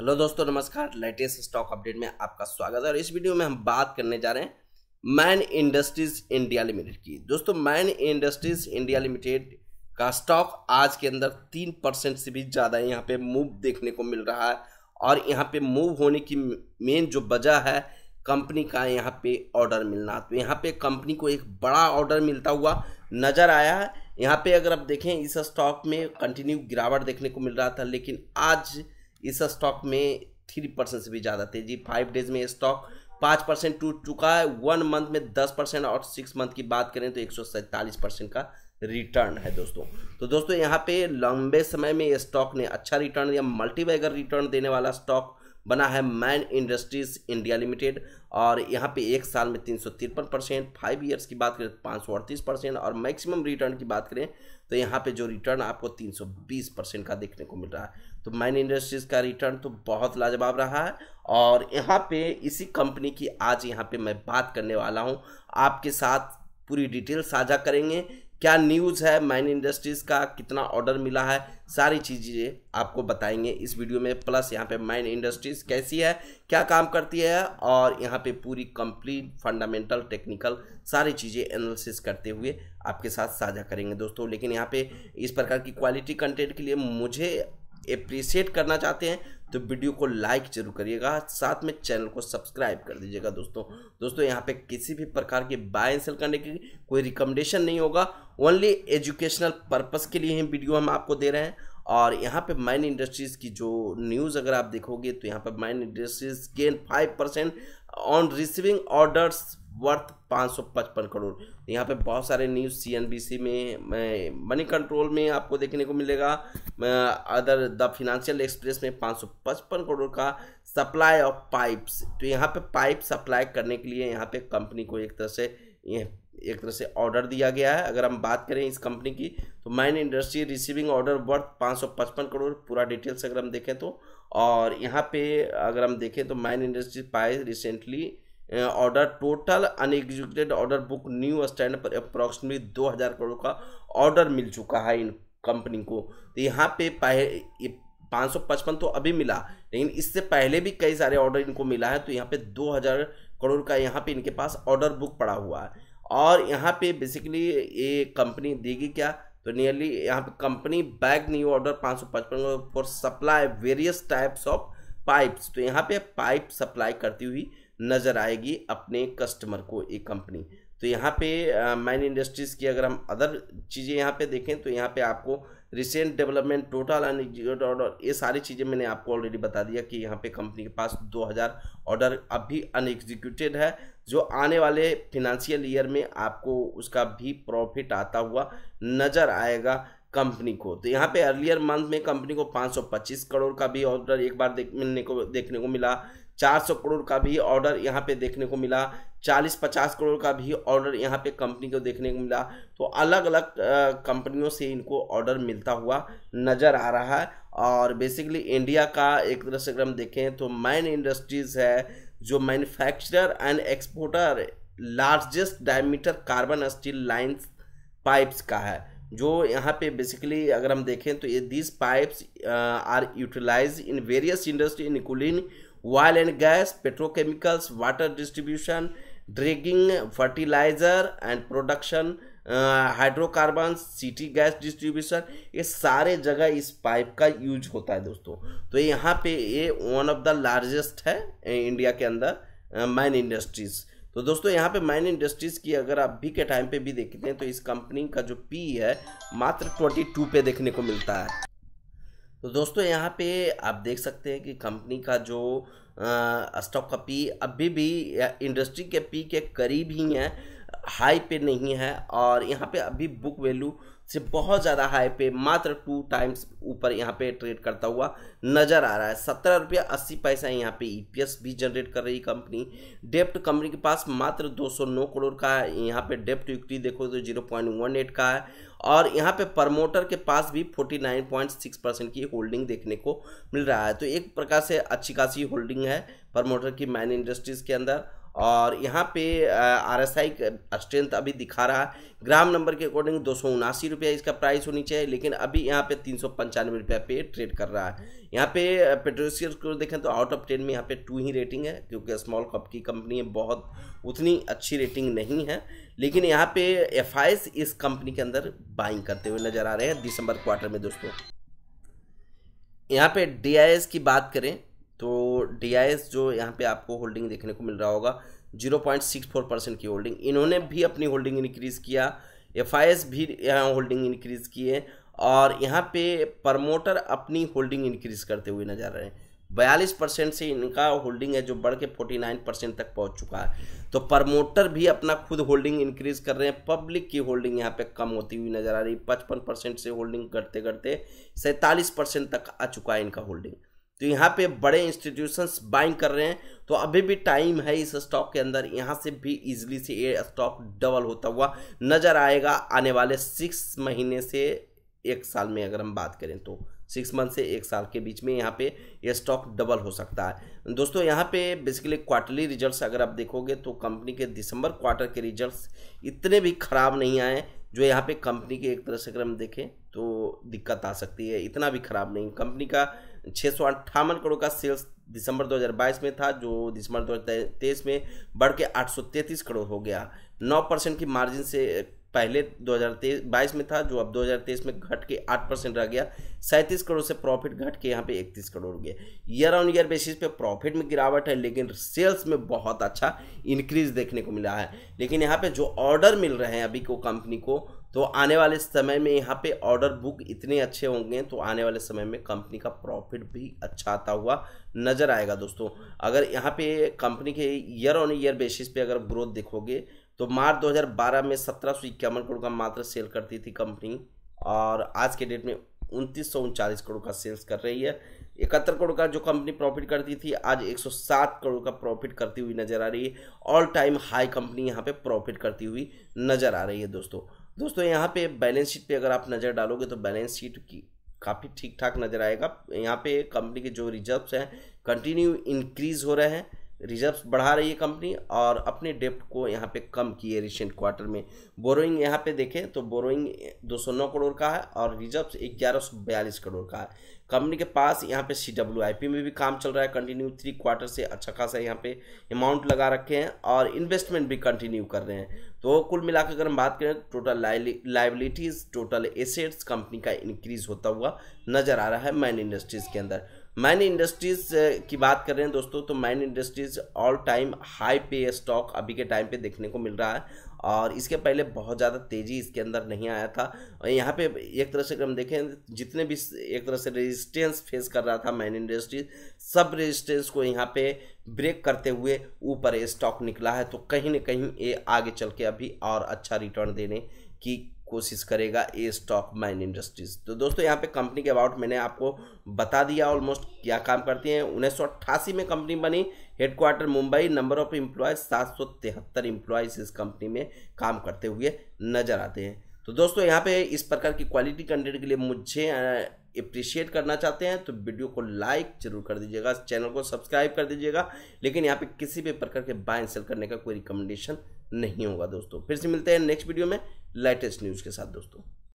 hello दोस्तों नमस्कार latest stock update में आपका स्वागत है और इस वीडियो में हम बात करने जा रहे हैं मैन इंडस्ट्रीज इंडिया लिमिटेड की दोस्तों मैन इंडस्ट्रीज इंडिया लिमिटेड का स्टॉक आज के अंदर तीन परसेंट से भी ज़्यादा यहाँ पे मूव देखने को मिल रहा है और यहाँ पे मूव होने की मेन जो वजह है कंपनी का यहाँ पे ऑर्डर मिलना तो यहाँ पे कंपनी को एक बड़ा ऑर्डर मिलता हुआ नज़र आया है यहाँ पे अगर आप देखें इस स्टॉक में कंटिन्यू गिरावट देखने को मिल रहा था लेकिन आज इस स्टॉक में थ्री परसेंट से भी ज़्यादा तेजी फाइव डेज में स्टॉक पाँच परसेंट टूट चुका है वन मंथ में दस परसेंट और सिक्स मंथ की बात करें तो एक सौ सैंतालीस परसेंट का रिटर्न है दोस्तों तो दोस्तों यहाँ पे लंबे समय में स्टॉक ने अच्छा रिटर्न दिया मल्टीबैगर रिटर्न देने वाला स्टॉक बना है मैन इंडस्ट्रीज इंडिया लिमिटेड और यहाँ पे एक साल में तीन सौ तिरपन परसेंट फाइव ईयर्स की बात करें तो पाँच सौ अड़तीस परसेंट और मैक्सिमम रिटर्न की बात करें तो यहाँ पे जो रिटर्न आपको तीन सौ बीस परसेंट का देखने को मिल रहा है तो मैन इंडस्ट्रीज का रिटर्न तो बहुत लाजवाब रहा है और यहाँ पे इसी कंपनी की आज यहाँ पे मैं बात करने वाला हूँ आपके साथ पूरी डिटेल साझा करेंगे क्या न्यूज़ है माइन इंडस्ट्रीज़ का कितना ऑर्डर मिला है सारी चीज़ें आपको बताएंगे इस वीडियो में प्लस यहाँ पे माइन इंडस्ट्रीज़ कैसी है क्या काम करती है और यहाँ पे पूरी कंप्लीट फंडामेंटल टेक्निकल सारी चीज़ें एनालिसिस करते हुए आपके साथ साझा करेंगे दोस्तों लेकिन यहाँ पे इस प्रकार की क्वालिटी कंटेंट के लिए मुझे अप्रिसिएट करना चाहते हैं तो वीडियो को लाइक जरूर करिएगा साथ में चैनल को सब्सक्राइब कर दीजिएगा दोस्तों दोस्तों यहाँ पे किसी भी प्रकार के बाय एंड सेल करने की कोई रिकमेंडेशन नहीं होगा ओनली एजुकेशनल पर्पज़ के लिए ही वीडियो हम आपको दे रहे हैं और यहाँ पे माइन इंडस्ट्रीज़ की जो न्यूज़ अगर आप देखोगे तो यहाँ पे Man Industries gain five percent on receiving orders worth 555 crore यहाँ पे बहुत सारे न्यूज़ सीएनबीसी में मनी कंट्रोल में आपको देखने को मिलेगा अदर द फिनेंशियल एक्सप्रेस में 555 करोड़ का सप्लाई ऑफ पाइप्स तो यहाँ पे पाइप सप्लाई करने के लिए यहाँ पे कंपनी को एक तरह से एक तरह से ऑर्डर दिया गया है अगर हम बात करें इस कंपनी की तो Man industry receiving order worth पाँच करोड़ पूरा डिटेल्स अगर हम देखें तो और यहाँ पे अगर हम देखें तो माइन इंडस्ट्री पाए recently order total unexecuted order book new stand पर अप्रॉक्सीमेटली दो हज़ार करोड़ का ऑर्डर मिल चुका है इन कंपनी को तो यहाँ पे पाँच सौ पचपन तो अभी मिला लेकिन इससे पहले भी कई सारे ऑर्डर इनको मिला है तो यहाँ पे दो हज़ार करोड़ का यहाँ पे इनके पास ऑर्डर बुक पड़ा हुआ है और यहाँ पे बेसिकली ये कंपनी देगी क्या तो नियरली यहाँ पे कंपनी बैग न्यू ऑर्डर पाँच सौ पचपन for supply various types of pipes तो यहाँ पे पाइप सप्लाई करती हुई नज़र आएगी अपने कस्टमर को एक कंपनी तो यहाँ पे माइन इंडस्ट्रीज़ की अगर हम अदर चीज़ें यहाँ पे देखें तो यहाँ पे आपको रिसेंट डेवलपमेंट टोटल ऑर्डर ये सारी चीज़ें मैंने आपको ऑलरेडी बता दिया कि यहाँ पे कंपनी के पास 2000 ऑर्डर अभी अनएग्जीक्यूटेड है जो आने वाले फिनेंशियल ईयर में आपको उसका भी प्रॉफिट आता हुआ नज़र आएगा कंपनी को तो यहाँ पे अर्लियर मंथ में कंपनी को 525 करोड़ का भी ऑर्डर एक बार देख मिलने को देखने को मिला 400 करोड़ का भी ऑर्डर यहाँ पे देखने को मिला 40-50 करोड़ का भी ऑर्डर यहाँ पे कंपनी को देखने को मिला तो अलग अलग कंपनियों से इनको ऑर्डर मिलता हुआ नज़र आ रहा है और बेसिकली इंडिया का एक तरह से अगर हम देखें तो मैन इंडस्ट्रीज़ है जो manufacturer and exporter largest diameter carbon steel line pipes का है जो यहाँ पे बेसिकली अगर हम देखें तो ये this pipes are utilise in various industry including oil and gas petrochemicals water distribution dredging fertiliser and production hydrocarbon city gas distribution ये सारे जगह इस पाइप का यूज होता है दोस्तों तो यहाँ पे ये वन ऑफ द लार्जेस्ट है इंडिया के अंदर माइन uh, इंडस्ट्रीज़ तो दोस्तों यहाँ पे माइन इंडस्ट्रीज़ की अगर आप भी के टाइम पे भी देखते हैं तो इस कंपनी का जो पी है मात्र 22 पे देखने को मिलता है तो दोस्तों यहाँ पे आप देख सकते हैं कि कंपनी का जो स्टॉक का पी अभी भी इंडस्ट्री के पी के करीब ही है हाई पे नहीं है और यहाँ पे अभी बुक वैल्यू से बहुत ज़्यादा हाई पे मात्र टू टाइम्स ऊपर यहाँ पे ट्रेड करता हुआ नज़र आ रहा है सत्रह रुपया अस्सी पैसा यहाँ पे ई e भी जनरेट कर रही कंपनी डेप्ट कंपनी के पास मात्र 209 करोड़ का है यहाँ पे डेप्ट इक्विटी देखो तो जीरो पॉइंट वन एट का है और यहाँ पे प्रमोटर के पास भी 49.6 परसेंट की होल्डिंग देखने को मिल रहा है तो एक प्रकार से अच्छी खासी होल्डिंग है प्रमोटर की मैन इंडस्ट्रीज़ के अंदर और यहाँ पे आर एस आई स्ट्रेंथ अभी दिखा रहा है ग्राम नंबर के अकॉर्डिंग दो सौ उनासी रुपया इसका प्राइस होनी चाहिए लेकिन अभी यहाँ पे तीन सौ पंचानवे रुपया पे ट्रेड कर रहा है यहाँ पे पेट्रोसियर को देखें तो आउट ऑफ टेन में यहाँ पे टू ही रेटिंग है क्योंकि स्मॉल कप की कंपनी है बहुत उतनी अच्छी रेटिंग नहीं है लेकिन यहाँ पे एफ इस कंपनी के अंदर बाइंग करते हुए नज़र आ रहे हैं दिसंबर क्वार्टर में दोस्तों यहाँ पे डी की बात करें डी जो यहाँ पे आपको होल्डिंग देखने को मिल रहा होगा 0.64 परसेंट की होल्डिंग इन्होंने भी अपनी होल्डिंग इंक्रीज़ किया एफ भी यहाँ होल्डिंग इंक्रीज़ किए और यहाँ पे प्रमोटर अपनी होल्डिंग इंक्रीज़ करते हुए नजर आ रहे हैं बयालीस परसेंट से इनका होल्डिंग है जो बढ़ के फोर्टी नाइन परसेंट तक पहुंच चुका है तो प्रमोटर भी अपना खुद होल्डिंग इंक्रीज कर रहे हैं पब्लिक की होल्डिंग यहाँ पे कम होती हुई नज़र आ रही है पचपन परसेंट से होल्डिंग करते करते सैंतालीस परसेंट तक आ चुका है इनका होल्डिंग तो यहाँ पे बड़े इंस्टीट्यूशंस बाइंग कर रहे हैं तो अभी भी टाइम है इस स्टॉक के अंदर यहाँ से भी इजिली से ये स्टॉक डबल होता हुआ नज़र आएगा आने वाले सिक्स महीने से एक साल में अगर हम बात करें तो सिक्स मंथ से एक साल के बीच में यहाँ पे ये स्टॉक डबल हो सकता है दोस्तों यहाँ पे बेसिकली क्वार्टरली रिजल्ट्स अगर आप देखोगे तो कंपनी के दिसंबर क्वार्टर के रिजल्ट्स इतने भी ख़राब नहीं आए जो यहाँ पे कंपनी के एक तरह से अगर हम देखें तो दिक्कत आ सकती है इतना भी खराब नहीं कंपनी का छः सौ करोड़ का सेल्स दिसंबर 2022 में था जो दिसंबर 2023 में बढ़ के आठ करोड़ हो गया 9 परसेंट की मार्जिन से पहले 2022 में था जो अब 2023 में घट के 8 परसेंट रह गया सैंतीस करोड़ से प्रॉफिट घट के यहाँ पे 31 करोड़ हो गया ईयर ऑन ईयर बेसिस पे प्रॉफिट में गिरावट है लेकिन सेल्स में बहुत अच्छा इंक्रीज देखने को मिला है लेकिन यहाँ पे जो ऑर्डर मिल रहे हैं अभी को कंपनी को तो आने वाले समय में यहाँ पे ऑर्डर बुक इतने अच्छे होंगे तो आने वाले समय में कंपनी का प्रॉफिट भी अच्छा आता हुआ नज़र आएगा दोस्तों अगर यहाँ पे कंपनी के ईयर ऑन ईयर बेसिस पे अगर ग्रोथ देखोगे तो मार्च 2012 में सत्रह सौ इक्यावन करोड़ का मात्र सेल करती थी कंपनी और आज के डेट में उनतीस सौ उनचालीस करोड़ का सेल्स कर रही है इकहत्तर करोड़ का जो कंपनी प्रॉफिट करती थी आज 107 करोड़ का प्रॉफिट करती हुई नज़र आ रही है ऑल टाइम हाई कंपनी यहाँ पे प्रॉफिट करती हुई नज़र आ रही है दोस्तों दोस्तों यहाँ पे बैलेंस शीट पे अगर आप नज़र डालोगे तो बैलेंस शीट की काफ़ी ठीक ठाक नज़र आएगा यहाँ पे कंपनी के जो रिजर्व्स हैं कंटिन्यू इंक्रीज हो रहे हैं रिजर्व्स बढ़ा रही है कंपनी और अपने डेप्ट को यहाँ पे कम किए रिसेंट क्वार्टर में बोरोइंग यहाँ पे देखें तो बोरोइंग 209 करोड़ का है और रिजर्व्स ग्यारह करोड़ का है कंपनी के पास यहाँ पे सी डब्ल्यू आई पी में भी काम चल रहा है कंटिन्यू थ्री क्वार्टर से अच्छा खासा यहाँ पे अमाउंट लगा रखे हैं और इन्वेस्टमेंट भी कंटिन्यू कर रहे हैं तो कुल मिलाकर अगर हम बात करें total liabilities total assets company का इंक्रीज होता हुआ नज़र आ रहा है मैन इंडस्ट्रीज़ के अंदर माइन इंडस्ट्रीज uh, की बात कर रहे हैं दोस्तों तो Man Industries all time high पे स्टॉक अभी के टाइम पे देखने को मिल रहा है और इसके पहले बहुत ज़्यादा तेज़ी इसके अंदर नहीं आया था और यहाँ पे एक तरह से हम देखें जितने भी एक तरह से रेजिस्टेंस फेस कर रहा था माइन इंडस्ट्रीज सब रेजिस्टेंस को यहाँ पे ब्रेक करते हुए ऊपर स्टॉक निकला है तो कहीं ना कहीं ये आगे चल के अभी और अच्छा रिटर्न देने की कोशिश करेगा ए स्टॉक माइन इंडस्ट्रीज तो दोस्तों यहाँ पे कंपनी के अबाउट मैंने आपको बता दिया ऑलमोस्ट क्या काम करती हैं उन्नीस में कंपनी बनी headquarter Mumbai number of employees सात सौ तिहत्तर एम्प्लॉयज इस कंपनी में काम करते हुए नजर आते हैं तो दोस्तों यहाँ पे इस प्रकार की क्वालिटी कंटेंट के लिए मुझे अप्रिशिएट करना चाहते हैं तो वीडियो को लाइक जरूर कर दीजिएगा चैनल को सब्सक्राइब कर दीजिएगा लेकिन यहाँ पे किसी भी प्रकार के बाय सेल करने का कोई रिकमेंडेशन नहीं होगा दोस्तों फिर से मिलते हैं नेक्स्ट वीडियो में लेटेस्ट न्यूज़ के साथ दोस्तों